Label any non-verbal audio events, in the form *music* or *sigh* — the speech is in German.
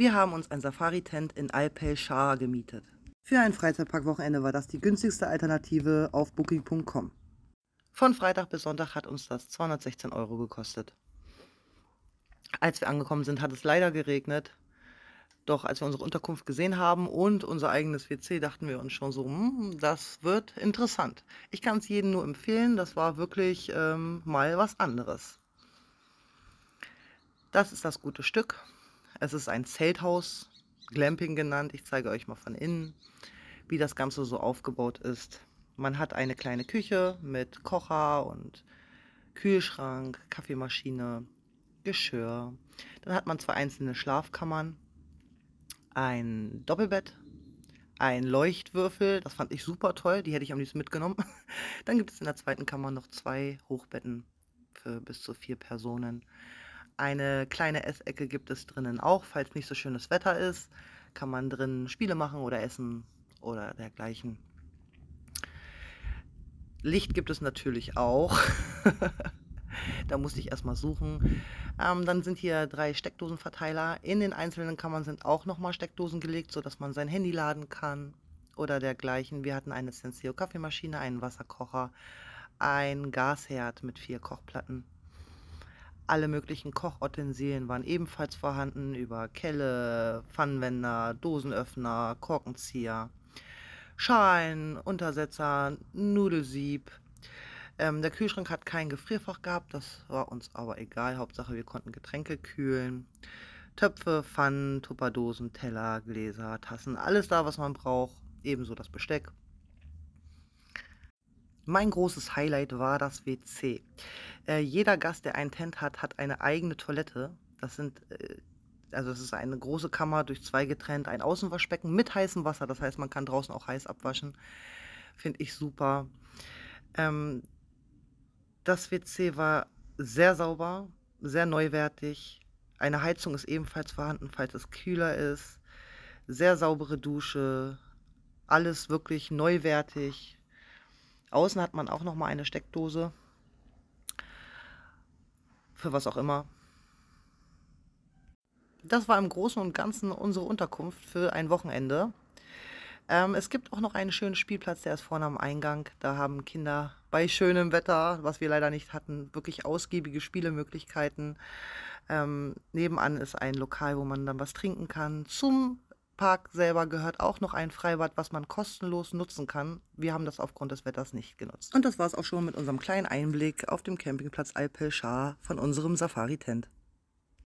Wir haben uns ein Safari-Tent in Alpel Shah gemietet. Für ein Freizeitparkwochenende war das die günstigste Alternative auf booking.com. Von Freitag bis Sonntag hat uns das 216 Euro gekostet. Als wir angekommen sind, hat es leider geregnet. Doch als wir unsere Unterkunft gesehen haben und unser eigenes WC, dachten wir uns schon so, hm, das wird interessant. Ich kann es jedem nur empfehlen, das war wirklich ähm, mal was anderes. Das ist das gute Stück. Es ist ein Zelthaus, Glamping genannt. Ich zeige euch mal von innen, wie das Ganze so aufgebaut ist. Man hat eine kleine Küche mit Kocher und Kühlschrank, Kaffeemaschine, Geschirr. Dann hat man zwei einzelne Schlafkammern, ein Doppelbett, ein Leuchtwürfel. Das fand ich super toll, die hätte ich am liebsten mitgenommen. *laughs* Dann gibt es in der zweiten Kammer noch zwei Hochbetten für bis zu vier Personen. Eine kleine Essecke gibt es drinnen auch, falls nicht so schönes Wetter ist. Kann man drin Spiele machen oder essen oder dergleichen. Licht gibt es natürlich auch. *laughs* da musste ich erstmal suchen. Ähm, dann sind hier drei Steckdosenverteiler. In den einzelnen Kammern sind auch nochmal Steckdosen gelegt, sodass man sein Handy laden kann oder dergleichen. Wir hatten eine Senseo Kaffeemaschine, einen Wasserkocher, ein Gasherd mit vier Kochplatten. Alle möglichen Kochutensilien waren ebenfalls vorhanden, über Kelle, Pfannenwender, Dosenöffner, Korkenzieher, Schalen, Untersetzer, Nudelsieb. Ähm, der Kühlschrank hat kein Gefrierfach gehabt, das war uns aber egal. Hauptsache, wir konnten Getränke kühlen. Töpfe, Pfannen, Tupperdosen, Teller, Gläser, Tassen, alles da, was man braucht. Ebenso das Besteck. Mein großes Highlight war das WC. Äh, jeder Gast, der einen Tent hat, hat eine eigene Toilette. Das sind äh, also es ist eine große Kammer durch zwei getrennt, ein Außenwaschbecken mit heißem Wasser. Das heißt, man kann draußen auch heiß abwaschen. Finde ich super. Ähm, das WC war sehr sauber, sehr neuwertig. Eine Heizung ist ebenfalls vorhanden, falls es kühler ist. Sehr saubere Dusche. Alles wirklich neuwertig, Außen hat man auch noch mal eine Steckdose. Für was auch immer. Das war im Großen und Ganzen unsere Unterkunft für ein Wochenende. Ähm, es gibt auch noch einen schönen Spielplatz, der ist vorne am Eingang. Da haben Kinder bei schönem Wetter, was wir leider nicht hatten, wirklich ausgiebige Spielemöglichkeiten. Ähm, nebenan ist ein Lokal, wo man dann was trinken kann. Zum Park selber gehört auch noch ein Freibad, was man kostenlos nutzen kann. Wir haben das aufgrund des Wetters nicht genutzt. Und das war es auch schon mit unserem kleinen Einblick auf dem Campingplatz Alpelschar von unserem Safari-Tent.